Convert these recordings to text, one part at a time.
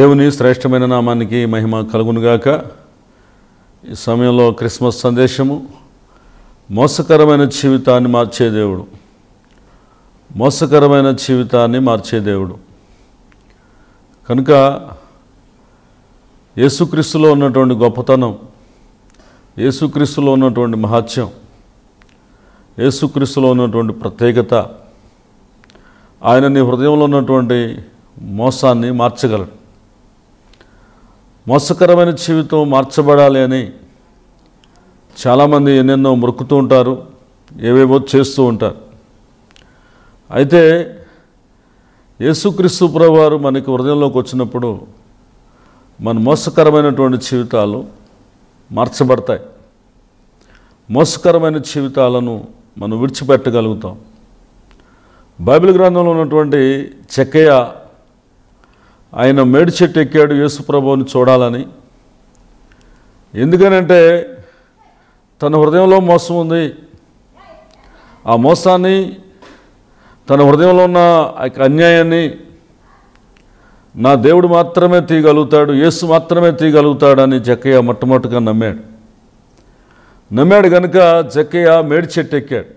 దేవుని శ్రేష్టమైన నామానికి మహిమ కలుగునుగాక ఈ సమయంలో క్రిస్మస్ సందేశము మోసకరమైన జీవితాన్ని మార్చే దేవుడు మోసకరమైన జీవితాన్ని మార్చే దేవుడు కనుక యేసుక్రీస్తులో ఉన్నటువంటి గొప్పతనం యేసుక్రీస్తులో ఉన్నటువంటి మహత్యం యేసుక్రీస్తులో ఉన్నటువంటి ప్రత్యేకత ఆయన నీ హృదయంలో ఉన్నటువంటి మోసాన్ని మార్చగలడు మోసకరమైన జీవితం మార్చబడాలి అని చాలామంది ఎన్నెన్నో మొరుకుతూ ఉంటారు ఏవేవో చేస్తూ ఉంటారు అయితే యేసుక్రీస్తు వారు మనకి హృదయంలోకి వచ్చినప్పుడు మన మోసకరమైనటువంటి జీవితాలు మార్చబడతాయి మోసకరమైన జీవితాలను మనం విడిచిపెట్టగలుగుతాం బైబిల్ గ్రంథంలో ఉన్నటువంటి చెక్కయ్య ఆయన మేడి చెట్టు ఎక్కాడు యేసుప్రభువుని చూడాలని ఎందుకనంటే తన హృదయంలో మోసం ఉంది ఆ మోసాన్ని తన హృదయంలో ఉన్న అన్యాయాన్ని నా దేవుడు మాత్రమే తీయగలుగుతాడు యేసు మాత్రమే తీయగలుగుతాడని జక్కయ్య మొట్టమొదటిగా నమ్మాడు నమ్మాడు కనుక జక్కయ్య మేడి చెట్టు ఎక్కాడు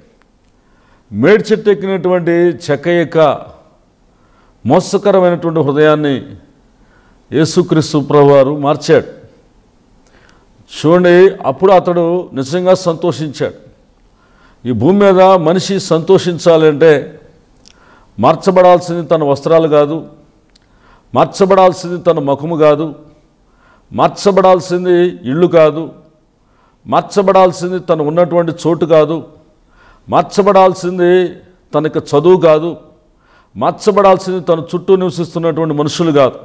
మేడి చెట్టు ఎక్కినటువంటి చెక్కయ్యక మోసకరమైనటువంటి హృదయాన్ని యేసుక్రీస్తు ప్రభువారు మార్చాడు చూడండి అప్పుడు అతడు నిజంగా సంతోషించాడు ఈ భూమి మీద మనిషి సంతోషించాలంటే మార్చబడాల్సింది తన వస్త్రాలు కాదు మార్చబడాల్సింది తన ముఖము కాదు మార్చబడాల్సింది ఇళ్ళు కాదు మార్చబడాల్సింది తను ఉన్నటువంటి చోటు కాదు మార్చబడాల్సింది తనకు చదువు కాదు మార్చబడాల్సింది తన చుట్టూ నివసిస్తున్నటువంటి మనుషులు కాదు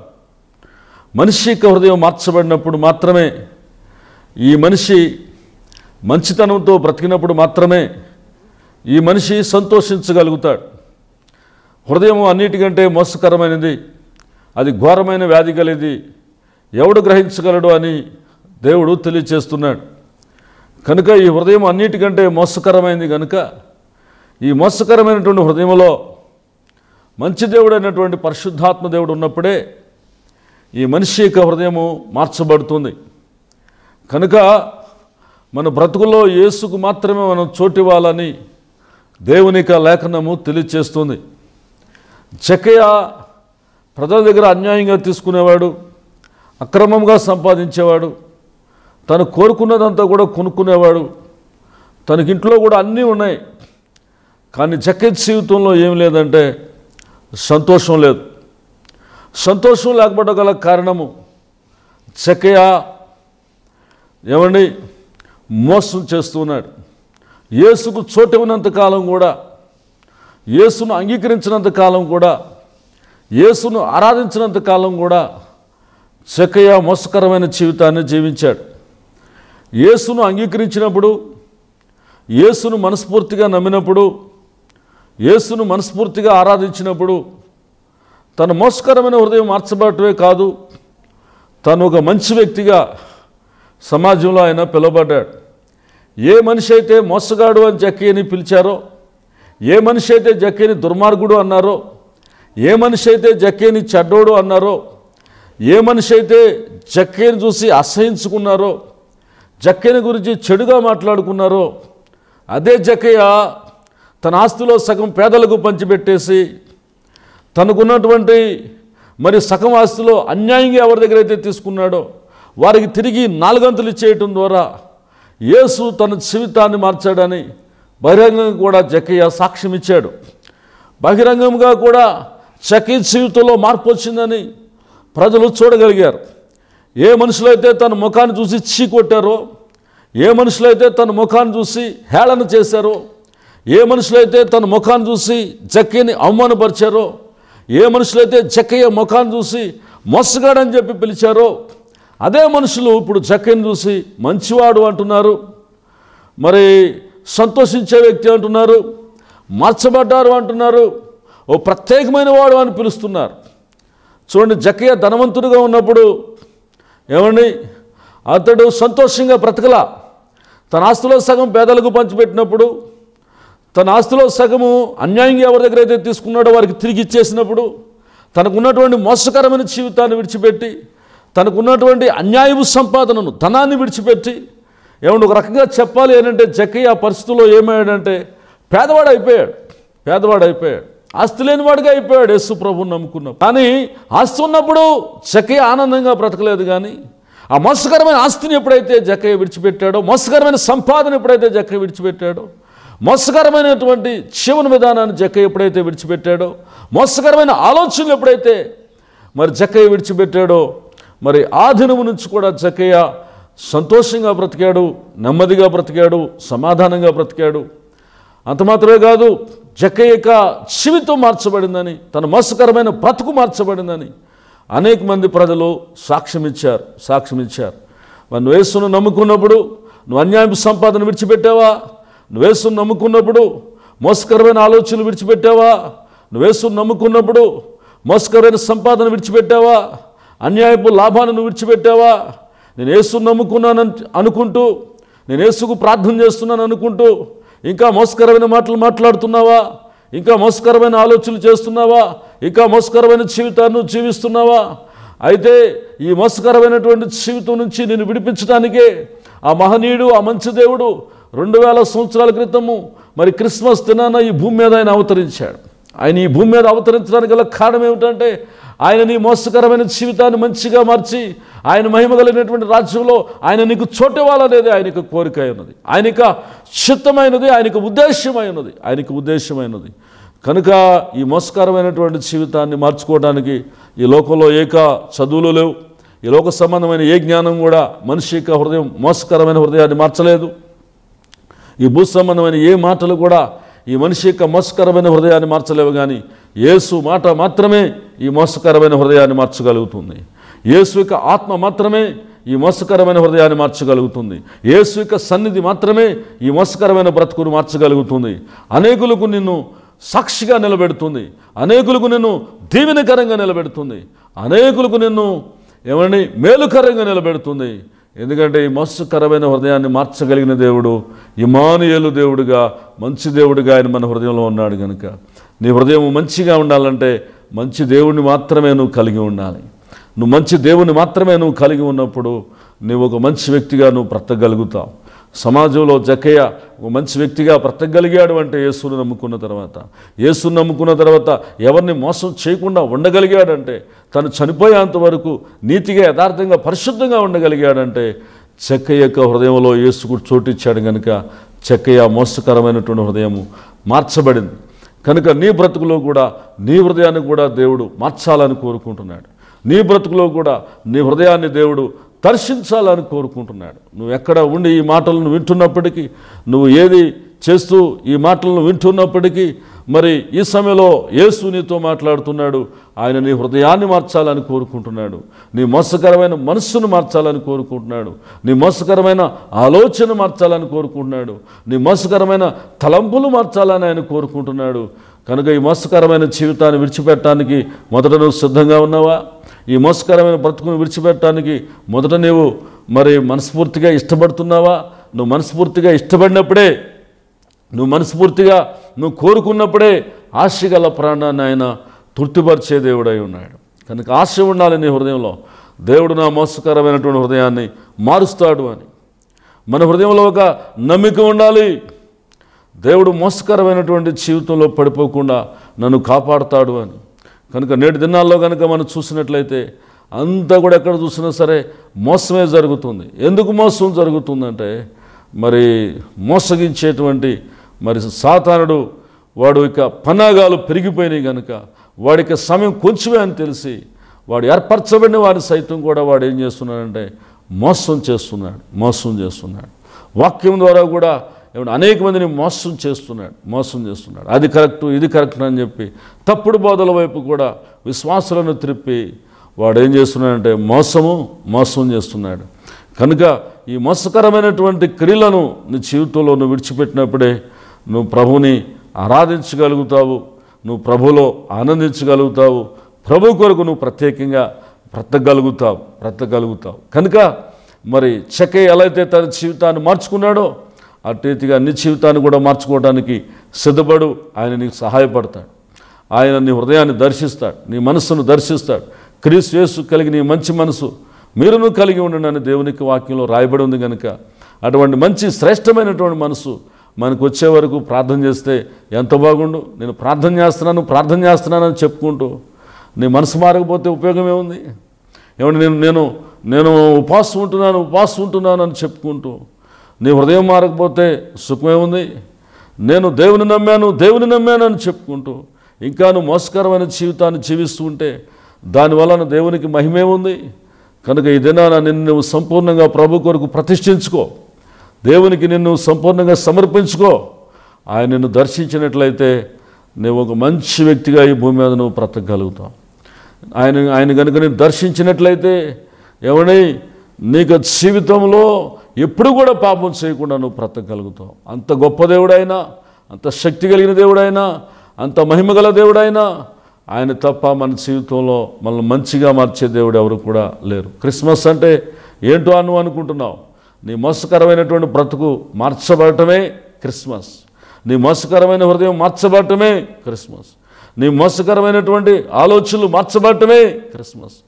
మనిషి యొక్క హృదయం మార్చబడినప్పుడు మాత్రమే ఈ మనిషి మంచితనంతో బ్రతికినప్పుడు మాత్రమే ఈ మనిషి సంతోషించగలుగుతాడు హృదయం అన్నిటికంటే మోసకరమైనది అది ఘోరమైన వ్యాధి కలిది ఎవడు గ్రహించగలడు అని దేవుడు తెలియచేస్తున్నాడు కనుక ఈ హృదయం అన్నిటికంటే మోసకరమైంది కనుక ఈ మోసకరమైనటువంటి హృదయంలో మంచి దేవుడు అయినటువంటి పరిశుద్ధాత్మ దేవుడు ఉన్నప్పుడే ఈ మనిషి యొక్క హృదయము మార్చబడుతుంది కనుక మన బ్రతుకులో యేసుకు మాత్రమే మనం చోటివ్వాలని దేవుని యొక్క లేఖనము తెలియచేస్తుంది జకయ ప్రజల దగ్గర అన్యాయంగా తీసుకునేవాడు అక్రమంగా సంపాదించేవాడు తను కోరుకున్నదంతా కూడా కొనుక్కునేవాడు తనకింట్లో కూడా అన్నీ ఉన్నాయి కానీ చక్కటి జీవితంలో ఏం లేదంటే సంతోషం లేదు సంతోషం లేకపోవడం గల కారణము చక్కయ ఏమండి మోసం చేస్తూ ఏసుకు యేసుకు ఉన్నంత కాలం కూడా యేసును అంగీకరించినంత కాలం కూడా యేసును ఆరాధించినంత కాలం కూడా చక్కయ మోసకరమైన జీవితాన్ని జీవించాడు ఏసును అంగీకరించినప్పుడు ఏసును మనస్ఫూర్తిగా నమ్మినప్పుడు యేసును మనస్ఫూర్తిగా ఆరాధించినప్పుడు తన మోసకరమైన హృదయం మార్చబడటమే కాదు తను ఒక మంచి వ్యక్తిగా సమాజంలో ఆయన పిలువబడ్డాడు ఏ మనిషి అయితే మోసగాడు అని జక్కీని పిలిచారో ఏ మనిషి అయితే జక్కీని దుర్మార్గుడు అన్నారో ఏ మనిషి అయితే జక్కీని చెడ్డోడు అన్నారో ఏ మనిషి అయితే జక్కీని చూసి అసహించుకున్నారో జక్కీని గురించి చెడుగా మాట్లాడుకున్నారో అదే జక్కయ్య తన ఆస్తిలో సగం పేదలకు పంచిపెట్టేసి తనకున్నటువంటి మరి సగం ఆస్తిలో అన్యాయంగా ఎవరి దగ్గర అయితే తీసుకున్నాడో వారికి తిరిగి నాలుగంతులు ఇచ్చేయటం ద్వారా యేసు తన జీవితాన్ని మార్చాడని బహిరంగంగా కూడా జకయ్య సాక్ష్యం ఇచ్చాడు బహిరంగంగా కూడా చకీ జీవితంలో మార్పు వచ్చిందని ప్రజలు చూడగలిగారు ఏ మనుషులైతే తన ముఖాన్ని చూసి చీ కొట్టారో ఏ మనుషులైతే తన ముఖాన్ని చూసి హేళన చేశారో ఏ మనుషులైతే తన ముఖాన్ని చూసి జక్కయ్యని అవమానపరిచారో ఏ మనుషులైతే జక్కయ్య ముఖాన్ని చూసి మోసగాడని చెప్పి పిలిచారో అదే మనుషులు ఇప్పుడు జక్కయ్యని చూసి మంచివాడు అంటున్నారు మరి సంతోషించే వ్యక్తి అంటున్నారు మార్చబడ్డారు అంటున్నారు ఓ ప్రత్యేకమైన వాడు అని పిలుస్తున్నారు చూడండి జక్కయ్య ధనవంతుడిగా ఉన్నప్పుడు ఏమండి అతడు సంతోషంగా బ్రతకలా తన ఆస్తిలో సగం పేదలకు పంచిపెట్టినప్పుడు తన ఆస్తిలో సగము అన్యాయంగా ఎవరి దగ్గర అయితే తీసుకున్నాడో వారికి తిరిగి ఇచ్చేసినప్పుడు తనకున్నటువంటి మోసకరమైన జీవితాన్ని విడిచిపెట్టి తనకున్నటువంటి అన్యాయపు సంపాదనను ధనాన్ని విడిచిపెట్టి ఏమంటే ఒక రకంగా చెప్పాలి ఏంటంటే జక్కయ్య ఆ పరిస్థితుల్లో ఏమయ్యాడంటే పేదవాడు అయిపోయాడు పేదవాడు అయిపోయాడు ఆస్తి లేనివాడుగా అయిపోయాడు యేసు ప్రభుని నమ్ముకున్నాడు కానీ ఆస్తి ఉన్నప్పుడు జక్కయ్య ఆనందంగా బ్రతకలేదు కానీ ఆ మోసకరమైన ఆస్తిని ఎప్పుడైతే జక్కయ్య విడిచిపెట్టాడో మోసకరమైన సంపాదన ఎప్పుడైతే జక్కయ్య విడిచిపెట్టాడో మోసకరమైనటువంటి జీవన విధానాన్ని జక్క ఎప్పుడైతే విడిచిపెట్టాడో మోసకరమైన ఆలోచనలు ఎప్పుడైతే మరి జక్కయ్య విడిచిపెట్టాడో మరి ఆ దినము నుంచి కూడా జక్కయ్య సంతోషంగా బ్రతికాడు నెమ్మదిగా బ్రతికాడు సమాధానంగా బ్రతికాడు అంత మాత్రమే కాదు జక్కయ్య యొక్క జీవితం మార్చబడిందని తన మోసకరమైన బ్రతుకు మార్చబడిందని అనేక మంది ప్రజలు సాక్ష్యం ఇచ్చారు సాక్ష్యం ఇచ్చారు నమ్ముకున్నప్పుడు నువ్వు అన్యాయం సంపాదన విడిచిపెట్టావా నువ్వేసు నమ్ముకున్నప్పుడు మోసకరమైన ఆలోచనలు విడిచిపెట్టావా నువ్వేసు నమ్ముకున్నప్పుడు మోసకరమైన సంపాదన విడిచిపెట్టావా అన్యాయపు లాభాన్ని నువ్వు విడిచిపెట్టావా నేను ఏసు నమ్ముకున్నాను అనుకుంటూ నేను ఏసుకు ప్రార్థన చేస్తున్నాను అనుకుంటూ ఇంకా మోసకరమైన మాటలు మాట్లాడుతున్నావా ఇంకా మోసకరమైన ఆలోచనలు చేస్తున్నావా ఇంకా మోసకరమైన జీవితాన్ని జీవిస్తున్నావా అయితే ఈ మోసకరమైనటువంటి జీవితం నుంచి నేను విడిపించడానికే ఆ మహనీయుడు ఆ మంచి దేవుడు రెండు వేల సంవత్సరాల క్రితము మరి క్రిస్మస్ దినాన ఈ భూమి మీద ఆయన అవతరించాడు ఆయన ఈ భూమి మీద అవతరించడానికి గల కారణం ఏమిటంటే ఆయన నీ మోసకరమైన జీవితాన్ని మంచిగా మార్చి ఆయన మహిమ కలిగినటువంటి రాజ్యంలో ఆయన నీకు చోటివ్వాలనేది ఆయనకు కోరిక అయినది ఆయనక చిత్తమైనది ఆయనకు ఉద్దేశ్యమైనది ఆయనకు ఉద్దేశమైనది కనుక ఈ మోసకరమైనటువంటి జీవితాన్ని మార్చుకోవడానికి ఈ లోకంలో ఏక చదువులు లేవు ఈ లోక సంబంధమైన ఏ జ్ఞానం కూడా మనిషి యొక్క హృదయం మోసకరమైన హృదయాన్ని మార్చలేదు ఈ భూ సంబంధమైన ఏ మాటలు కూడా ఈ మనిషి యొక్క మోసకరమైన హృదయాన్ని మార్చలేవు కానీ యేసు మాట మాత్రమే ఈ మోసకరమైన హృదయాన్ని మార్చగలుగుతుంది యేసు యొక్క ఆత్మ మాత్రమే ఈ మోసకరమైన హృదయాన్ని మార్చగలుగుతుంది యేసు యొక్క సన్నిధి మాత్రమే ఈ మోసకరమైన బ్రతుకును మార్చగలుగుతుంది అనేకులకు నిన్ను సాక్షిగా నిలబెడుతుంది అనేకులకు నిన్ను దీవెనకరంగా నిలబెడుతుంది అనేకులకు నిన్ను ఏమని మేలుకరంగా నిలబెడుతుంది ఎందుకంటే ఈ మోసకరమైన హృదయాన్ని మార్చగలిగిన దేవుడు ఇమానుయలు దేవుడుగా మంచి దేవుడిగా ఆయన మన హృదయంలో ఉన్నాడు కనుక నీ హృదయం మంచిగా ఉండాలంటే మంచి దేవుణ్ణి మాత్రమే నువ్వు కలిగి ఉండాలి నువ్వు మంచి దేవుని మాత్రమే నువ్వు కలిగి ఉన్నప్పుడు నువ్వు ఒక మంచి వ్యక్తిగా నువ్వు బ్రతకగలుగుతావు సమాజంలో జకయ్య ఒక మంచి వ్యక్తిగా బ్రతకగలిగాడు అంటే యేసును నమ్ముకున్న తర్వాత యేసును నమ్ముకున్న తర్వాత ఎవరిని మోసం చేయకుండా ఉండగలిగాడంటే తను చనిపోయేంత వరకు నీతిగా యథార్థంగా పరిశుద్ధంగా ఉండగలిగాడంటే చెక్క యొక్క హృదయంలో యేసుకుడు చోటిచ్చాడు కనుక చెక్కయ్య మోసకరమైనటువంటి హృదయము మార్చబడింది కనుక నీ బ్రతుకులో కూడా నీ హృదయాన్ని కూడా దేవుడు మార్చాలని కోరుకుంటున్నాడు నీ బ్రతుకులో కూడా నీ హృదయాన్ని దేవుడు దర్శించాలని కోరుకుంటున్నాడు నువ్వు ఎక్కడ ఉండి ఈ మాటలను వింటున్నప్పటికీ నువ్వు ఏది చేస్తూ ఈ మాటలను వింటున్నప్పటికీ మరి ఈ సమయంలో యేసు నీతో మాట్లాడుతున్నాడు ఆయన నీ హృదయాన్ని మార్చాలని కోరుకుంటున్నాడు నీ మోసకరమైన మనస్సును మార్చాలని కోరుకుంటున్నాడు నీ మోసకరమైన ఆలోచన మార్చాలని కోరుకుంటున్నాడు నీ మోసకరమైన తలంపులు మార్చాలని ఆయన కోరుకుంటున్నాడు కనుక ఈ మోసకరమైన జీవితాన్ని విడిచిపెట్టడానికి మొదట నువ్వు సిద్ధంగా ఉన్నావా ఈ మోసకరమైన బ్రతుకును విడిచిపెట్టడానికి మొదట నీవు మరి మనస్ఫూర్తిగా ఇష్టపడుతున్నావా నువ్వు మనస్ఫూర్తిగా ఇష్టపడినప్పుడే నువ్వు మనస్ఫూర్తిగా నువ్వు కోరుకున్నప్పుడే ఆశ గల ప్రాణాన్ని ఆయన తృప్తిపరిచే దేవుడై ఉన్నాడు కనుక ఆశ ఉండాలి నీ హృదయంలో దేవుడు నా మోసకరమైనటువంటి హృదయాన్ని మారుస్తాడు అని మన హృదయంలో ఒక నమ్మిక ఉండాలి దేవుడు మోసకరమైనటువంటి జీవితంలో పడిపోకుండా నన్ను కాపాడుతాడు అని కనుక నేటి దినాల్లో కనుక మనం చూసినట్లయితే అంతా కూడా ఎక్కడ చూసినా సరే మోసమే జరుగుతుంది ఎందుకు మోసం జరుగుతుందంటే మరి మోసగించేటువంటి మరి సాతానుడు వాడు ఇక పనాగాలు పెరిగిపోయినాయి కనుక వాడికి సమయం కొంచెమే అని తెలిసి వాడు ఏర్పరచబడిన వాడిని సైతం కూడా వాడు ఏం చేస్తున్నాడంటే మోసం చేస్తున్నాడు మోసం చేస్తున్నాడు వాక్యం ద్వారా కూడా దేవుడు అనేక మందిని మోసం చేస్తున్నాడు మోసం చేస్తున్నాడు అది కరెక్టు ఇది కరెక్ట్ అని చెప్పి తప్పుడు బోధల వైపు కూడా విశ్వాసులను త్రిప్పి వాడు ఏం చేస్తున్నాడంటే మోసము మోసం చేస్తున్నాడు కనుక ఈ మోసకరమైనటువంటి క్రియలను నీ జీవితంలో నువ్వు విడిచిపెట్టినప్పుడే నువ్వు ప్రభుని ఆరాధించగలుగుతావు నువ్వు ప్రభులో ఆనందించగలుగుతావు ప్రభు కొరకు నువ్వు ప్రత్యేకంగా బ్రతకగలుగుతావు బ్రతకగలుగుతావు కనుక మరి చెక్క ఎలా అయితే తన జీవితాన్ని మార్చుకున్నాడో అటు రీతిగా నీ జీవితాన్ని కూడా మార్చుకోవడానికి సిద్ధపడు ఆయన నీకు సహాయపడతాడు ఆయన నీ హృదయాన్ని దర్శిస్తాడు నీ మనస్సును దర్శిస్తాడు వేసు కలిగి నీ మంచి మనసు మీరును కలిగి ఉండండి దేవునికి వాక్యంలో రాయబడి ఉంది కనుక అటువంటి మంచి శ్రేష్టమైనటువంటి మనసు మనకు వచ్చే వరకు ప్రార్థన చేస్తే ఎంత బాగుండు నేను ప్రార్థన చేస్తున్నాను ప్రార్థన చేస్తున్నానని చెప్పుకుంటూ నీ మనసు మారకపోతే ఉపయోగం ఏముంది ఏమంటే నేను నేను నేను ఉపవాసం ఉంటున్నాను ఉపవాసం ఉంటున్నాను అని చెప్పుకుంటూ నీ హృదయం మారకపోతే సుఖమేముంది నేను దేవుని నమ్మాను దేవుని నమ్మాను అని చెప్పుకుంటూ ఇంకా నువ్వు మోసకరమైన జీవితాన్ని జీవిస్తూ ఉంటే దానివలన దేవునికి మహిమే ఉంది కనుక ఈ దినాన నిన్ను నువ్వు సంపూర్ణంగా ప్రభు కొరకు ప్రతిష్ఠించుకో దేవునికి నిన్ను సంపూర్ణంగా సమర్పించుకో ఆయన నిన్ను దర్శించినట్లయితే నువ్వు ఒక మంచి వ్యక్తిగా ఈ భూమి మీద నువ్వు బ్రతకగలుగుతావు ఆయన ఆయన కనుక నేను దర్శించినట్లయితే ఏమని నీకు జీవితంలో ఎప్పుడు కూడా పాపం చేయకుండా నువ్వు బ్రతకగలుగుతావు అంత గొప్ప దేవుడైనా అంత శక్తి కలిగిన దేవుడైనా అంత మహిమ గల దేవుడైనా ఆయన తప్ప మన జీవితంలో మనల్ని మంచిగా మార్చే దేవుడు ఎవరు కూడా లేరు క్రిస్మస్ అంటే ఏంటో అను అనుకుంటున్నావు నీ మోసకరమైనటువంటి బ్రతుకు మార్చబడటమే క్రిస్మస్ నీ మోసకరమైన హృదయం మార్చబడటమే క్రిస్మస్ నీ మోసకరమైనటువంటి ఆలోచనలు మార్చబడటమే క్రిస్మస్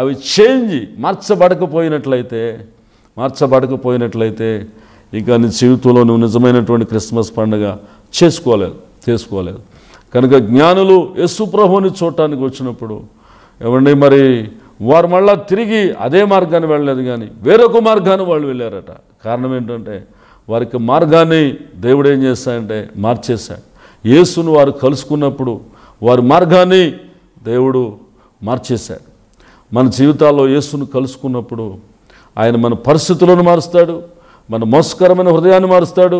అవి చేంజ్ మార్చబడకపోయినట్లయితే మార్చబడకపోయినట్లయితే ఇంకా నీ జీవితంలో నువ్వు నిజమైనటువంటి క్రిస్మస్ పండుగ చేసుకోలేదు చేసుకోలేదు కనుక జ్ఞానులు యస్సుప్రభుని చూడటానికి వచ్చినప్పుడు ఏమండి మరి వారు మళ్ళా తిరిగి అదే మార్గాన్ని వెళ్ళలేదు కానీ వేరొక మార్గాన్ని వాళ్ళు వెళ్ళారట కారణం ఏంటంటే వారికి మార్గాన్ని దేవుడు ఏం చేశాడంటే మార్చేశాడు యేసును వారు కలుసుకున్నప్పుడు వారి మార్గాన్ని దేవుడు మార్చేశాడు మన జీవితాల్లో యేసును కలుసుకున్నప్పుడు ఆయన మన పరిస్థితులను మారుస్తాడు మన మోసకరమైన హృదయాన్ని మారుస్తాడు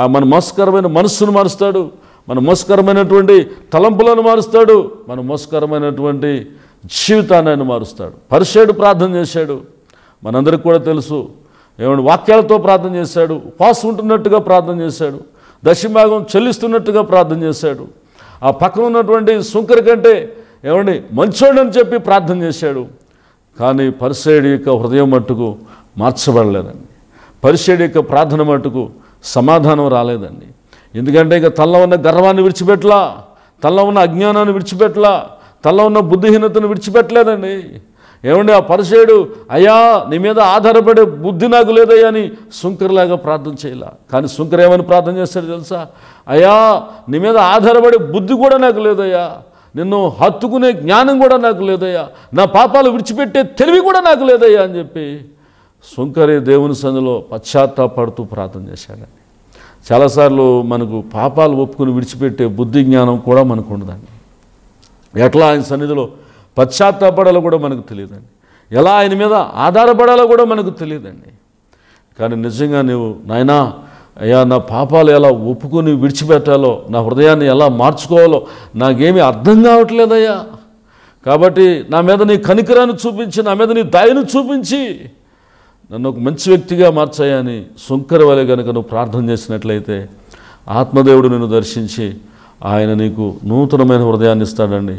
ఆ మన మోసకరమైన మనస్సును మారుస్తాడు మన మోసకరమైనటువంటి తలంపులను మారుస్తాడు మన మోసకరమైనటువంటి జీవితాన్ని ఆయన మారుస్తాడు పరిశాడు ప్రార్థన చేశాడు మనందరికి కూడా తెలుసు ఏమైనా వాక్యాలతో ప్రార్థన చేశాడు పాస్ ఉంటున్నట్టుగా ప్రార్థన చేశాడు దశభాగం చెల్లిస్తున్నట్టుగా ప్రార్థన చేశాడు ఆ పక్కన ఉన్నటువంటి సుంకరి కంటే ఏమండి మంచోడని చెప్పి ప్రార్థన చేశాడు కానీ పరిసేడు యొక్క హృదయం మట్టుకు మార్చబడలేదండి పరిసేడు యొక్క ప్రార్థన మట్టుకు సమాధానం రాలేదండి ఎందుకంటే ఇక తల్ల ఉన్న గర్వాన్ని విడిచిపెట్టలా తల్ల ఉన్న అజ్ఞానాన్ని విడిచిపెట్టలా తల్ల ఉన్న బుద్ధిహీనతను విడిచిపెట్టలేదండి ఏమండి ఆ పరిసేడు అయ్యా నీ మీద ఆధారపడే బుద్ధి నాకు లేదయ్యా అని శుంకర్లాగా ప్రార్థన చేయాల కానీ శుంకర్ ఏమని ప్రార్థన చేస్తాడు తెలుసా అయ్యా నీ మీద ఆధారపడే బుద్ధి కూడా నాకు లేదయ్యా నిన్ను హత్తుకునే జ్ఞానం కూడా నాకు లేదయ్యా నా పాపాలు విడిచిపెట్టే తెలివి కూడా నాకు లేదయ్యా అని చెప్పి సుంకరే దేవుని సందులో పశ్చాత్తాపడుతూ ప్రార్థన చేశాడండి చాలాసార్లు మనకు పాపాలు ఒప్పుకుని విడిచిపెట్టే బుద్ధి జ్ఞానం కూడా మనకు ఉండదండి ఎట్లా ఆయన సన్నిధిలో పశ్చాత్తాపడాలో కూడా మనకు తెలియదండి ఎలా ఆయన మీద ఆధారపడాలో కూడా మనకు తెలియదండి కానీ నిజంగా నువ్వు నాయనా అయ్యా నా పాపాలు ఎలా ఒప్పుకొని విడిచిపెట్టాలో నా హృదయాన్ని ఎలా మార్చుకోవాలో నాకేమీ అర్థం కావట్లేదయ్యా కాబట్టి నా మీద నీ కనికరాన్ని చూపించి నా మీద నీ దాయిని చూపించి నన్ను ఒక మంచి వ్యక్తిగా మార్చాయని సుంకర వలె కనుక నువ్వు ప్రార్థన చేసినట్లయితే ఆత్మదేవుడు నిన్ను దర్శించి ఆయన నీకు నూతనమైన హృదయాన్ని ఇస్తాడండి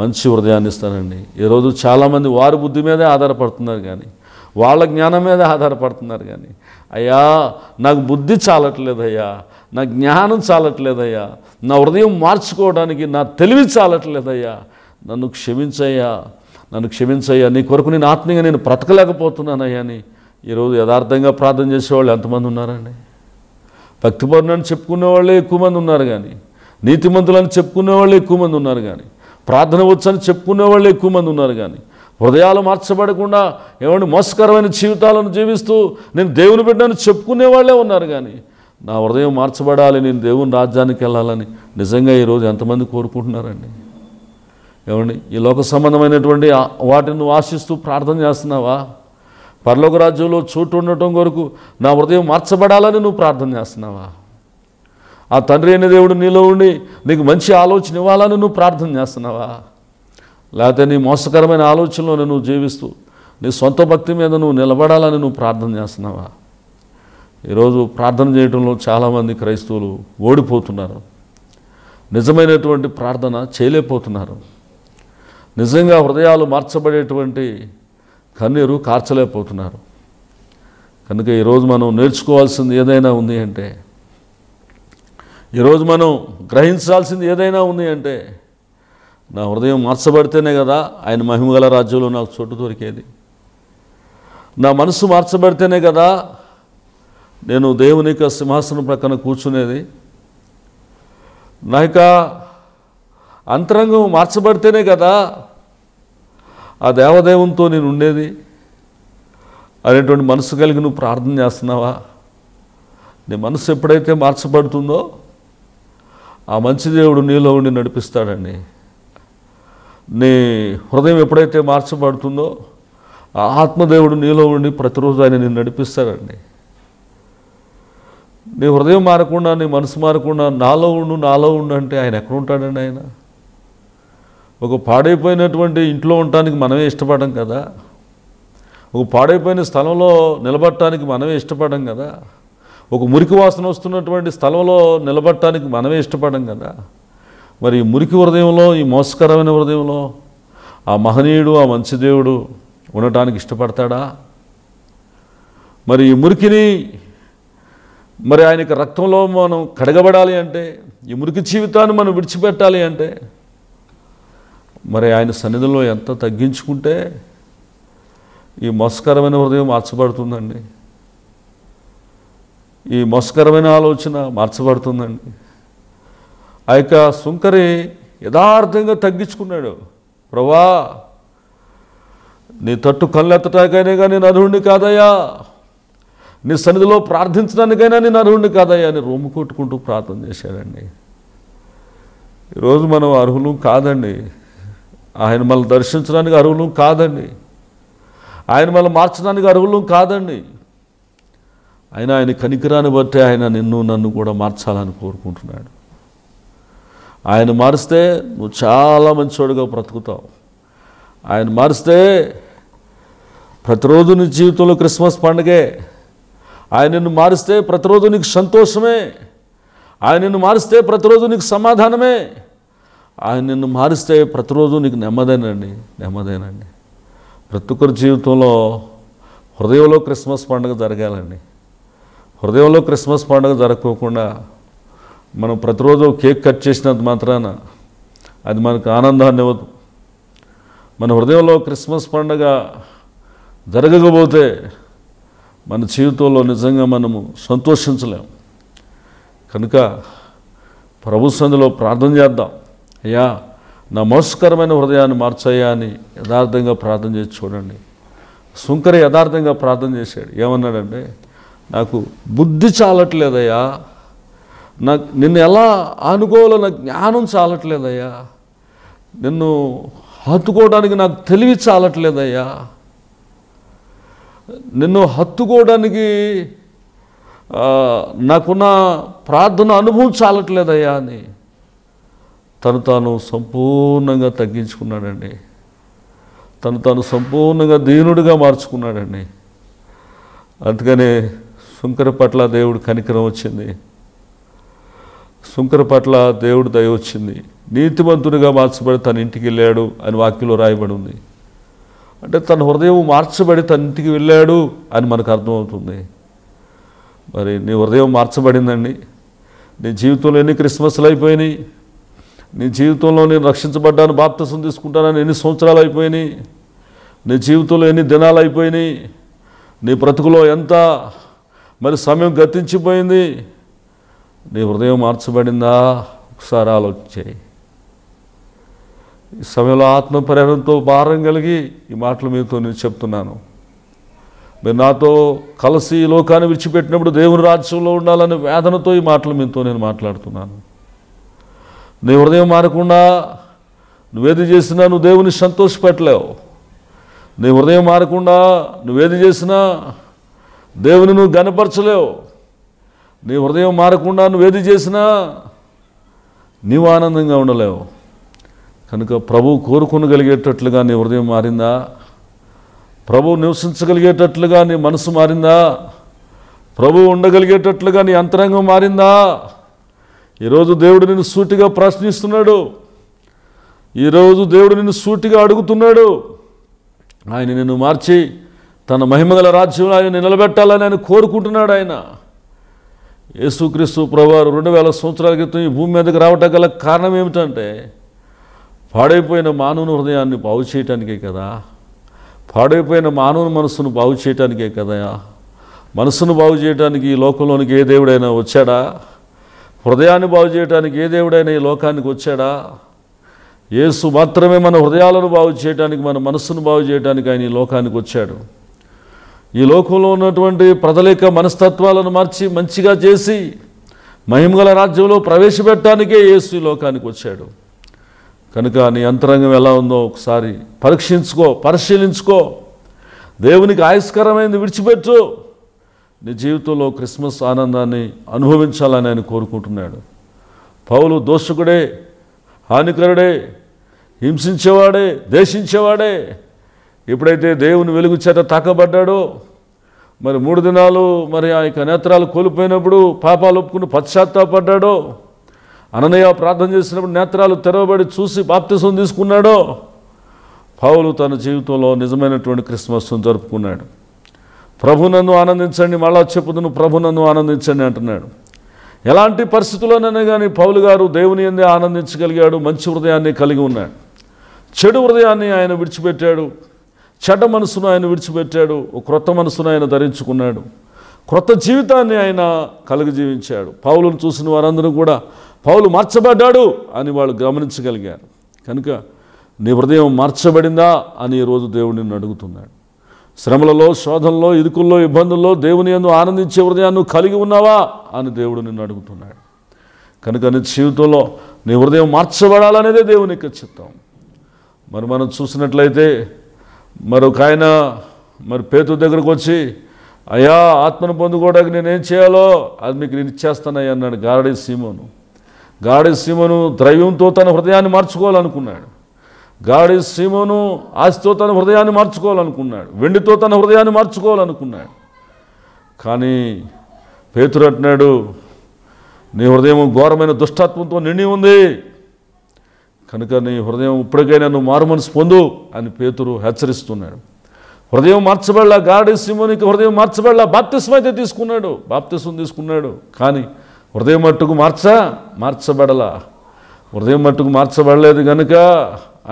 మంచి హృదయాన్ని ఇస్తానండి ఈరోజు చాలామంది వారి బుద్ధి మీదే ఆధారపడుతున్నారు కానీ వాళ్ళ జ్ఞానం మీదే ఆధారపడుతున్నారు కానీ అయ్యా నాకు బుద్ధి చాలట్లేదయ్యా నా జ్ఞానం చాలట్లేదయ్యా నా హృదయం మార్చుకోవడానికి నా తెలివి చాలట్లేదయ్యా నన్ను క్షమించయ్యా నన్ను క్షమించయ్యా నీ కొరకు నేను ఆత్మీయంగా నేను బ్రతకలేకపోతున్నానయ్యా అని ఈరోజు యథార్థంగా ప్రార్థన చేసేవాళ్ళు ఎంతమంది ఉన్నారండి భక్తి చెప్పుకునే చెప్పుకునేవాళ్ళే ఎక్కువ మంది ఉన్నారు కానీ నీతిమంతులని వాళ్ళే ఎక్కువ మంది ఉన్నారు కానీ ప్రార్థన వచ్చని వాళ్ళే ఎక్కువ మంది ఉన్నారు కానీ హృదయాలు మార్చబడకుండా ఏమంటే మోసకరమైన జీవితాలను జీవిస్తూ నేను దేవుని బిడ్డను చెప్పుకునే వాళ్ళే ఉన్నారు కానీ నా హృదయం మార్చబడాలి నేను దేవుని రాజ్యానికి వెళ్ళాలని నిజంగా ఈరోజు ఎంతమంది కోరుకుంటున్నారండి ఏమండి ఈ లోక సంబంధమైనటువంటి వాటిని నువ్వు ఆశిస్తూ ప్రార్థన చేస్తున్నావా పర్లోక రాజ్యంలో చోటు ఉండటం కొరకు నా హృదయం మార్చబడాలని నువ్వు ప్రార్థన చేస్తున్నావా ఆ తండ్రి అయిన దేవుడు నీలో ఉండి నీకు మంచి ఆలోచన ఇవ్వాలని నువ్వు ప్రార్థన చేస్తున్నావా లేకపోతే నీ మోసకరమైన ఆలోచనలో నువ్వు జీవిస్తూ నీ సొంత భక్తి మీద నువ్వు నిలబడాలని నువ్వు ప్రార్థన చేస్తున్నావా ఈరోజు ప్రార్థన చేయడంలో చాలామంది క్రైస్తవులు ఓడిపోతున్నారు నిజమైనటువంటి ప్రార్థన చేయలేకపోతున్నారు నిజంగా హృదయాలు మార్చబడేటువంటి కన్నీరు కార్చలేకపోతున్నారు కనుక ఈరోజు మనం నేర్చుకోవాల్సింది ఏదైనా ఉంది అంటే ఈరోజు మనం గ్రహించాల్సింది ఏదైనా ఉంది అంటే నా హృదయం మార్చబడితేనే కదా ఆయన మహిమగల రాజ్యంలో నాకు చోటు దొరికేది నా మనసు మార్చబడితేనే కదా నేను దేవుని యొక్క సింహాసనం ప్రక్కన కూర్చునేది నా యొక్క అంతరంగం మార్చబడితేనే కదా ఆ దేవదేవంతో నేను ఉండేది అనేటువంటి మనసు కలిగి నువ్వు ప్రార్థన చేస్తున్నావా నీ మనసు ఎప్పుడైతే మార్చబడుతుందో ఆ మంచి దేవుడు నీలో ఉండి నడిపిస్తాడండి నీ హృదయం ఎప్పుడైతే మార్చబడుతుందో ఆత్మదేవుడు నీలో ఉండి ప్రతిరోజు ఆయన నేను నడిపిస్తాడండి నీ హృదయం మారకుండా నీ మనసు మారకుండా నాలో ఉండు నాలో ఉండు అంటే ఆయన ఎక్కడ ఉంటాడండి ఆయన ఒక పాడైపోయినటువంటి ఇంట్లో ఉండటానికి మనమే ఇష్టపడడం కదా ఒక పాడైపోయిన స్థలంలో నిలబడటానికి మనమే ఇష్టపడడం కదా ఒక మురికి వాసన వస్తున్నటువంటి స్థలంలో నిలబడటానికి మనమే ఇష్టపడడం కదా మరి మురికి హృదయంలో ఈ మోసకరమైన హృదయంలో ఆ మహనీయుడు ఆ మంచి దేవుడు ఉండటానికి ఇష్టపడతాడా మరి ఈ మురికిని మరి ఆయన రక్తంలో మనం కడగబడాలి అంటే ఈ మురికి జీవితాన్ని మనం విడిచిపెట్టాలి అంటే మరి ఆయన సన్నిధిలో ఎంత తగ్గించుకుంటే ఈ మోసకరమైన హృదయం మార్చబడుతుందండి ఈ మోసకరమైన ఆలోచన మార్చబడుతుందండి ఆ యొక్క సుంకరి యథార్థంగా తగ్గించుకున్నాడు ప్రభా నీ తట్టు కళ్ళెత్తటాకైనా కానీ నేను అర్హుణ్ణి కాదయ్యా నీ సన్నిధిలో ప్రార్థించడానికైనా నేను అర్హుడిని కాదయ్యా అని రూమ్ కొట్టుకుంటూ ప్రార్థన చేశాడండి ఈరోజు మనం అర్హులు కాదండి ఆయన మళ్ళీ దర్శించడానికి అర్హులు కాదండి ఆయన మళ్ళీ మార్చడానికి అర్హులు కాదండి అయినా ఆయన కనికరాన్ని బట్టి ఆయన నిన్ను నన్ను కూడా మార్చాలని కోరుకుంటున్నాడు ఆయన మారిస్తే నువ్వు చాలా మంచివాడుగా బ్రతుకుతావు ఆయన మారిస్తే ప్రతిరోజు నీ జీవితంలో క్రిస్మస్ పండుగే ఆయన నిన్ను మారిస్తే ప్రతిరోజు నీకు సంతోషమే ఆయన నిన్ను మారిస్తే ప్రతిరోజు నీకు సమాధానమే ఆయన నిన్ను మారిస్తే ప్రతిరోజు నీకు నెమ్మదేనండి నెమ్మదేనండి ప్రతి ఒక్కరి జీవితంలో హృదయంలో క్రిస్మస్ పండుగ జరగాలండి హృదయంలో క్రిస్మస్ పండుగ జరగకోకుండా మనం ప్రతిరోజు కేక్ కట్ చేసినంత మాత్రాన అది మనకు ఆనందాన్ని ఇవ్వదు మన హృదయంలో క్రిస్మస్ పండుగ జరగకపోతే మన జీవితంలో నిజంగా మనము సంతోషించలేము కనుక ప్రభు సందులో ప్రార్థన చేద్దాం అయ్యా నా మోసకరమైన హృదయాన్ని మార్చయ్యా అని యథార్థంగా ప్రార్థన చేసి చూడండి శుంకర యథార్థంగా ప్రార్థన చేశాడు ఏమన్నాడంటే నాకు బుద్ధి చాలట్లేదయ్యా నాకు నిన్ను ఎలా ఆనుకోవాలో నాకు జ్ఞానం చాలట్లేదయ్యా నిన్ను హత్తుకోవడానికి నాకు తెలివి చాలట్లేదయ్యా నిన్ను హత్తుకోవడానికి నాకున్న ప్రార్థన అనుభవం చాలట్లేదయ్యా అని తను తాను సంపూర్ణంగా తగ్గించుకున్నాడండి తను తాను సంపూర్ణంగా దీనుడిగా మార్చుకున్నాడండి అందుకనే శంకర పట్ల దేవుడు కనికరం వచ్చింది సుంకర పట్ల దేవుడు దయ వచ్చింది నీతిమంతునిగా మార్చబడి తన ఇంటికి వెళ్ళాడు అని వాక్యంలో రాయబడి ఉంది అంటే తన హృదయం మార్చబడి తన ఇంటికి వెళ్ళాడు అని మనకు అర్థమవుతుంది మరి నీ హృదయం మార్చబడిందండి నీ జీవితంలో ఎన్ని క్రిస్మస్లు అయిపోయినాయి నీ జీవితంలో నేను రక్షించబడ్డాను బాప్తసం తీసుకుంటానని ఎన్ని సంవత్సరాలు అయిపోయినాయి నీ జీవితంలో ఎన్ని దినాలు అయిపోయినాయి నీ బ్రతుకులో ఎంత మరి సమయం గతించిపోయింది నీ హృదయం మార్చబడిందా ఒకసారి ఆలోచించాయి ఈ సమయంలో ఆత్మ ప్రేరణతో భారం కలిగి ఈ మాటలు మీతో నేను చెప్తున్నాను మీరు నాతో కలిసి ఈ లోకాన్ని విడిచిపెట్టినప్పుడు దేవుని రాజ్యంలో ఉండాలనే వేదనతో ఈ మాటలు మీతో నేను మాట్లాడుతున్నాను నీ హృదయం మారకుండా నువ్వేది చేసినా నువ్వు దేవుని సంతోషపెట్టలేవు నీ హృదయం మారకుండా నువ్వేది చేసినా దేవుని నువ్వు గనపరచలేవు నీ హృదయం మారకుండా నువ్వు ఏది చేసినా నీవు ఆనందంగా ఉండలేవు కనుక ప్రభు కోరుకునగలిగేటట్లుగా నీ హృదయం మారిందా ప్రభు నివసించగలిగేటట్లుగా నీ మనసు మారిందా ప్రభు ఉండగలిగేటట్లుగా నీ అంతరంగం మారిందా ఈరోజు దేవుడు నిన్ను సూటిగా ప్రశ్నిస్తున్నాడు ఈరోజు దేవుడు నిన్ను సూటిగా అడుగుతున్నాడు ఆయన నిన్ను మార్చి తన మహిమగల రాజ్యంలో ఆయన నిలబెట్టాలని ఆయన కోరుకుంటున్నాడు ఆయన యేసుక్రీస్తు ప్రభువారు రెండు వేల సంవత్సరాల క్రితం ఈ భూమి మీదకి రావటం గల కారణం ఏమిటంటే పాడైపోయిన మానవుని హృదయాన్ని బాగు చేయటానికే కదా పాడైపోయిన మానవుని మనస్సును బాగు చేయటానికే కదా మనస్సును బాగు చేయడానికి ఈ లోకంలోనికి ఏ దేవుడైనా వచ్చాడా హృదయాన్ని బాగు చేయడానికి ఏ దేవుడైనా ఈ లోకానికి వచ్చాడా యేసు మాత్రమే మన హృదయాలను బాగు చేయడానికి మన మనస్సును బాగు చేయడానికి ఆయన ఈ లోకానికి వచ్చాడు ఈ లోకంలో ఉన్నటువంటి ప్రజల యొక్క మనస్తత్వాలను మార్చి మంచిగా చేసి మహిమగల రాజ్యంలో ప్రవేశపెట్టడానికే యేసు లోకానికి వచ్చాడు కనుక నీ అంతరంగం ఎలా ఉందో ఒకసారి పరీక్షించుకో పరిశీలించుకో దేవునికి ఆయస్కరమైంది విడిచిపెట్టు నీ జీవితంలో క్రిస్మస్ ఆనందాన్ని అనుభవించాలని ఆయన కోరుకుంటున్నాడు పౌలు దోషకుడే హానికరుడే హింసించేవాడే దేశించేవాడే ఎప్పుడైతే దేవుని వెలుగు చేత తాకబడ్డాడో మరి మూడు దినాలు మరి ఆ యొక్క నేత్రాలు కోల్పోయినప్పుడు పాపాలు ఒప్పుకుని పశ్చాత్తాపడ్డాడో అననయ ప్రార్థన చేసినప్పుడు నేత్రాలు తెరవబడి చూసి బాప్తిసం తీసుకున్నాడో పావులు తన జీవితంలో నిజమైనటువంటి క్రిస్మస్ను జరుపుకున్నాడు ప్రభు నన్ను ఆనందించండి మళ్ళా చెప్పుదును ప్రభు నన్ను ఆనందించండి అంటున్నాడు ఎలాంటి పరిస్థితుల్లోనైనా కానీ పౌలు గారు దేవుని ఎందే ఆనందించగలిగాడు మంచి హృదయాన్ని కలిగి ఉన్నాడు చెడు హృదయాన్ని ఆయన విడిచిపెట్టాడు చెడ్డ మనసును ఆయన విడిచిపెట్టాడు క్రొత్త మనసును ఆయన ధరించుకున్నాడు క్రొత్త జీవితాన్ని ఆయన జీవించాడు పౌలను చూసిన వారందరూ కూడా పౌలు మార్చబడ్డాడు అని వాళ్ళు గమనించగలిగారు కనుక నీ హృదయం మార్చబడిందా అని ఈరోజు దేవుడిని అడుగుతున్నాడు శ్రమలలో శోధనలో ఇరుకుల్లో ఇబ్బందుల్లో దేవుని ఎందు ఆనందించే హృదయాన్ని కలిగి ఉన్నావా అని దేవుడు నిన్ను అడుగుతున్నాడు కనుక నీ జీవితంలో నీ హృదయం మార్చబడాలనేదే దేవుని యొక్క చిత్తం మరి మనం చూసినట్లయితే మరొక ఆయన మరి పేతు దగ్గరకు వచ్చి అయ్యా ఆత్మను పొందుకోవడానికి నేనేం చేయాలో అది మీకు నేను ఇచ్చేస్తానయ్యా అన్నాడు గాడి సీమను గాడి సీమను ద్రవ్యంతో తన హృదయాన్ని మార్చుకోవాలనుకున్నాడు గాడి సీమను ఆస్తితో తన హృదయాన్ని మార్చుకోవాలనుకున్నాడు వెండితో తన హృదయాన్ని మార్చుకోవాలనుకున్నాడు కానీ పేతురు అంటున్నాడు నీ హృదయం ఘోరమైన దుష్టత్వంతో నిండి ఉంది కనుక నీ హృదయం ఇప్పటికైనా నువ్వు మారుమనసు పొందు అని పేతురు హెచ్చరిస్తున్నాడు హృదయం మార్చబడలా గాడి సిమోనికి హృదయం మార్చబడలా బాప్తిస్మ అయితే తీసుకున్నాడు బాప్తిస్వం తీసుకున్నాడు కానీ హృదయం మట్టుకు మార్చా మార్చబడలా హృదయం మట్టుకు మార్చబడలేదు కనుక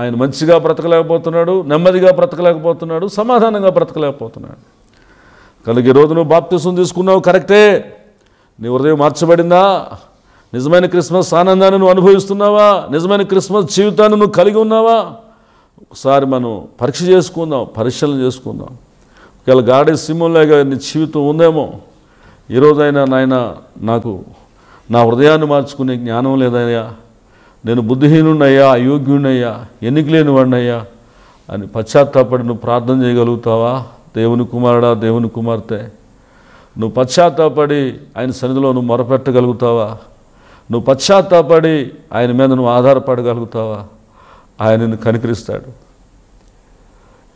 ఆయన మంచిగా బ్రతకలేకపోతున్నాడు నెమ్మదిగా బ్రతకలేకపోతున్నాడు సమాధానంగా బ్రతకలేకపోతున్నాడు కనుక ఈరోజు నువ్వు బాప్తిస్వం తీసుకున్నావు కరెక్టే నీ హృదయం మార్చబడిందా నిజమైన క్రిస్మస్ ఆనందాన్ని నువ్వు అనుభవిస్తున్నావా నిజమైన క్రిస్మస్ జీవితాన్ని నువ్వు కలిగి ఉన్నావా ఒకసారి మనం పరీక్ష చేసుకుందాం పరిశీలన చేసుకుందాం ఒకవేళ గాడే సింహంలాగా నీ జీవితం ఉందేమో ఈరోజైనా నాయన నాకు నా హృదయాన్ని మార్చుకునే జ్ఞానం లేదయ్యా నేను బుద్ధిహీనుడయ్యా అయోగ్యుడినయ్యా ఎన్నికలేని వాడినయ్యా అని పశ్చాత్తాపడి నువ్వు ప్రార్థన చేయగలుగుతావా దేవుని కుమారుడా దేవుని కుమార్తె నువ్వు పశ్చాత్తాపడి ఆయన సన్నిధిలో నువ్వు మొరపెట్టగలుగుతావా నువ్వు పశ్చాత్తాపడి ఆయన మీద నువ్వు ఆధారపడగలుగుతావా ఆయనను కనికరిస్తాడు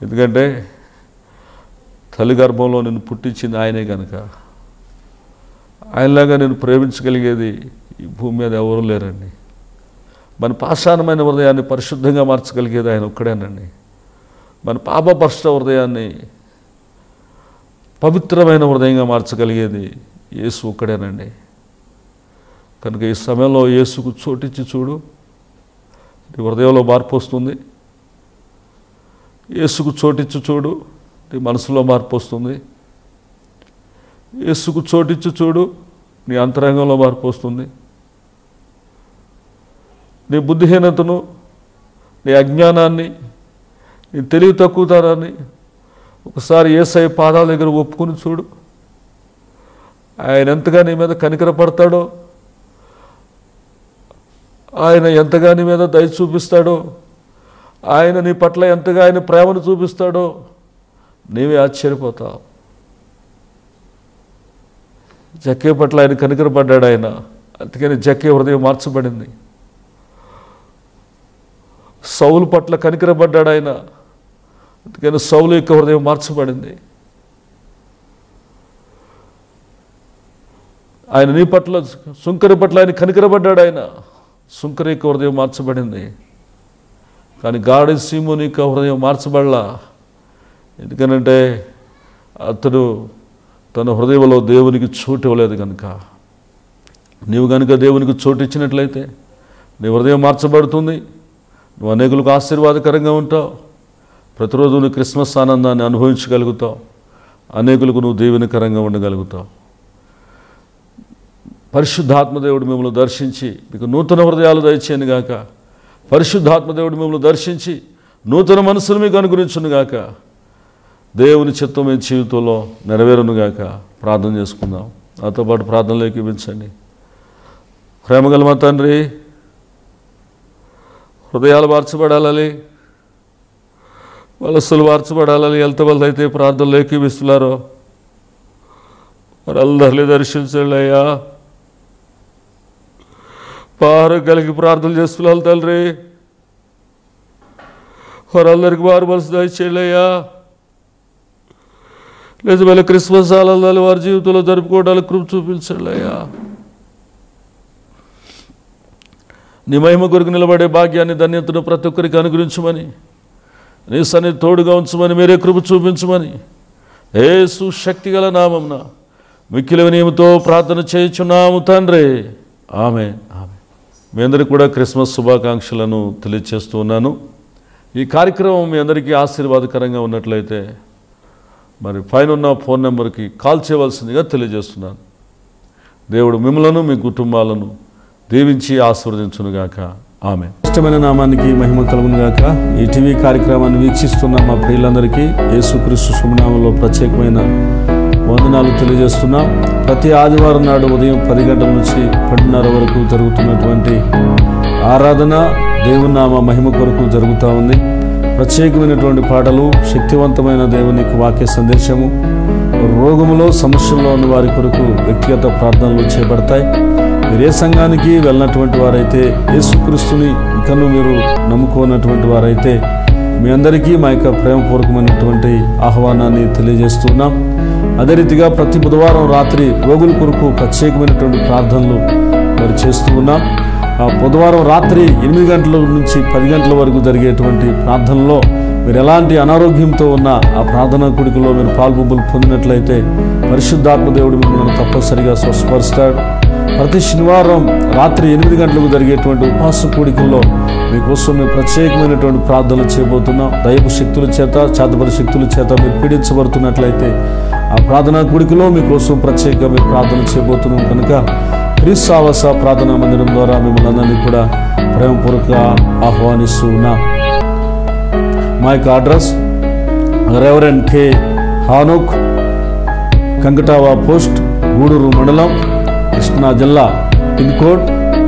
ఎందుకంటే తల్లి గర్భంలో నిన్ను పుట్టించింది ఆయనే కనుక ఆయనలాగా నేను ప్రేమించగలిగేది ఈ భూమి మీద ఎవరు లేరండి మన పాషాణమైన హృదయాన్ని పరిశుద్ధంగా మార్చగలిగేది ఆయన ఒక్కడేనండి మన పాపపరుష హృదయాన్ని పవిత్రమైన హృదయంగా మార్చగలిగేది యేసు ఒక్కడేనండి కనుక ఈ సమయంలో యేసుకు చోటిచ్చి చూడు నీ హృదయంలో మార్పు వస్తుంది యేసుకు చోటిచ్చి చూడు నీ మనసులో మార్పు వస్తుంది యేసుకు చోటిచ్చి చూడు నీ అంతరంగంలో మార్పు వస్తుంది నీ బుద్ధిహీనతను నీ అజ్ఞానాన్ని నీ తెలివి తక్కువతనాన్ని ఒకసారి ఏసఐ పాదాల దగ్గర ఒప్పుకుని చూడు ఆయన ఎంతగా నీ మీద కనికరపడతాడో ఆయన ఎంతగా నీ మీద దయ చూపిస్తాడో ఆయన నీ పట్ల ఎంతగా ఆయన ప్రేమను చూపిస్తాడో నీవే ఆశ్చర్యపోతావు జక్కే పట్ల ఆయన కనికరపడ్డాడు ఆయన అందుకని జక్కే హృదయం మార్చబడింది సౌలు పట్ల కనికరపడ్డాడు ఆయన అందుకని సౌలు యొక్క హృదయం మార్చబడింది ఆయన నీ పట్ల సుంకరి పట్ల ఆయన కనికరపడ్డాడు ఆయన సుంకరీక హృదయం మార్చబడింది కానీ గాడి యొక్క హృదయం మార్చబడలా ఎందుకనంటే అతడు తన హృదయంలో దేవునికి చోటు ఇవ్వలేదు కనుక నీవు కనుక దేవునికి చోటు ఇచ్చినట్లయితే నీ హృదయం మార్చబడుతుంది నువ్వు అనేకులకు ఆశీర్వాదకరంగా ఉంటావు ప్రతిరోజు నువ్వు క్రిస్మస్ ఆనందాన్ని అనుభవించగలుగుతావు అనేకులకు నువ్వు దీవెనకరంగా ఉండగలుగుతావు పరిశుద్ధాత్మదేవుడు మిమ్మల్ని దర్శించి మీకు నూతన హృదయాలు దయచేయను గాక పరిశుద్ధాత్మదేవుడు మిమ్మల్ని దర్శించి నూతన మనసును మీకు అనుగ్రహించును గాక దేవుని చిత్తం మీ జీవితంలో నెరవేరును గాక ప్రార్థన చేసుకుందాం నాతో పాటు ప్రార్థనలోకి ఇవ్వించండి ప్రేమగల మా తండ్రి హృదయాలు మార్చబడాలని వలసలు మార్చబడాలని ఎంత వాళ్ళు అయితే ప్రార్థనలోకి ఇస్తున్నారో వారందరినీ దర్శించండి అయ్యా వారు కలిగి ప్రార్థన చేస్తున్నాను తండ్రి వారందరికి వారు మనసు దయచేయలేయా నిజమైన క్రిస్మస్ ఆనందాలు వారి జీవితంలో జరుపుకోవడానికి కృప చూపించలేయా నీ మహిమ కొరకు నిలబడే భాగ్యాన్ని ధన్యతను ప్రతి ఒక్కరికి అనుగ్రహించమని నీ సన్ని తోడుగా ఉంచమని మీరే కృప చూపించమని ఏ సుశక్తి గల నామంన మిక్కిల వినియముతో ప్రార్థన చేయుచున్నాము తండ్రి ఆమె ఆమె మీ అందరికీ కూడా క్రిస్మస్ శుభాకాంక్షలను తెలియజేస్తూ ఉన్నాను ఈ కార్యక్రమం మీ అందరికీ ఆశీర్వాదకరంగా ఉన్నట్లయితే మరి పైన ఉన్న ఫోన్ నెంబర్కి కాల్ చేయవలసిందిగా తెలియజేస్తున్నాను దేవుడు మిమ్మలను మీ కుటుంబాలను దీవించి ఆశీర్వదించునుగాక ఆమె ఇష్టమైన నామానికి మహిమ కలుగునుగాక ఈ టీవీ కార్యక్రమాన్ని వీక్షిస్తున్న మా ప్రియులందరికీ యేసుక్రీస్తు సుమనామంలో ప్రత్యేకమైన వందనాలు తెలియజేస్తున్నాం ప్రతి ఆదివారం నాడు ఉదయం పది గంటల నుంచి పన్నెండున్నర వరకు జరుగుతున్నటువంటి ఆరాధన దేవునామ మహిమ కొరకు జరుగుతూ ఉంది ప్రత్యేకమైనటువంటి పాటలు శక్తివంతమైన దేవుని వాక్య సందేశము రోగములో సమస్యల్లో ఉన్న వారి కొరకు వ్యక్తిగత ప్రార్థనలు చేపడతాయి మీరు ఏ సంఘానికి వెళ్ళినటువంటి వారైతే యేసుక్రీస్తుని ఇకను మీరు నమ్ముకున్నటువంటి వారైతే మీ అందరికీ మా యొక్క ప్రేమపూర్వకమైనటువంటి ఆహ్వానాన్ని తెలియజేస్తున్నాం అదే రీతిగా ప్రతి బుధవారం రాత్రి రోగుల కొరకు ప్రత్యేకమైనటువంటి ప్రార్థనలు మరి చేస్తూ ఉన్నాం బుధవారం రాత్రి ఎనిమిది గంటల నుంచి పది గంటల వరకు జరిగేటువంటి ప్రార్థనలో మీరు ఎలాంటి అనారోగ్యంతో ఉన్న ఆ ప్రార్థనా కుడికలో మీరు పాల్పొంపులు పొందినట్లయితే పరిశుద్ధాత్మ దేవుడు మిమ్మల్ని తప్పనిసరిగా స్వస్పరుస్తాడు ప్రతి శనివారం రాత్రి ఎనిమిది గంటలకు జరిగేటువంటి ఉపాస కూడికల్లో మీకోసం మేము ప్రత్యేకమైనటువంటి ప్రార్థనలు చేయబోతున్నాం దైవ శక్తుల చేత చేతపడి శక్తుల చేత మీరు పీడించబడుతున్నట్లయితే ఆ ప్రార్థనా కొడుకులో మీకోసం ప్రత్యేకంగా ప్రార్థన చేయబోతున్నాం కనుక క్రీస్తావాస ప్రార్థనా మందిరం ద్వారా మిమ్మల్ని అందరినీ కూడా ప్రేమపూర్వక ఆహ్వానిస్తూ ఉన్నా మా యొక్క address reverend K Hanok Kankatava post Guduru మండలం కృష్ణా జిల్లా pin code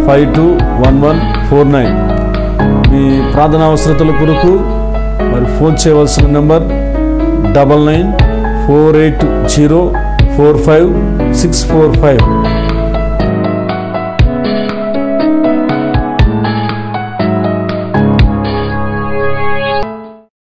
five two one one four nine మీ ప్రార్థనా అవసరతల కొరకు మరి ఫోన్ చేయవలసిన number double nine four eight zero four five six four five